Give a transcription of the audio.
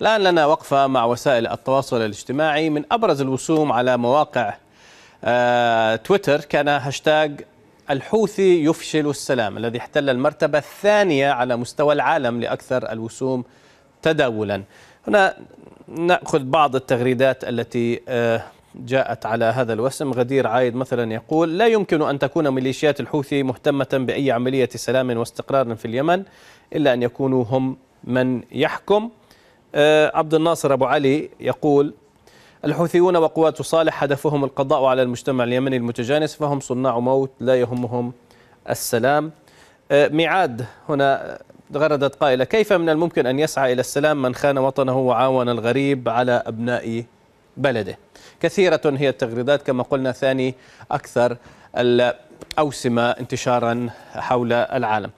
الآن لنا وقفة مع وسائل التواصل الاجتماعي من أبرز الوسوم على مواقع آه، تويتر كان هاشتاج الحوثي يفشل السلام الذي احتل المرتبة الثانية على مستوى العالم لأكثر الوسوم تداولا هنا نأخذ بعض التغريدات التي آه، جاءت على هذا الوسم غدير عايد مثلا يقول لا يمكن أن تكون ميليشيات الحوثي مهتمة بأي عملية سلام واستقرار في اليمن إلا أن يكونوا هم من يحكم آه، عبد الناصر أبو علي يقول الحوثيون وقوات صالح هدفهم القضاء على المجتمع اليمني المتجانس فهم صناع موت لا يهمهم السلام آه، ميعاد هنا غردت قائلة كيف من الممكن أن يسعى إلى السلام من خان وطنه وعاون الغريب على أبناء بلده كثيرة هي التغريدات كما قلنا ثاني أكثر الأوسمة انتشارا حول العالم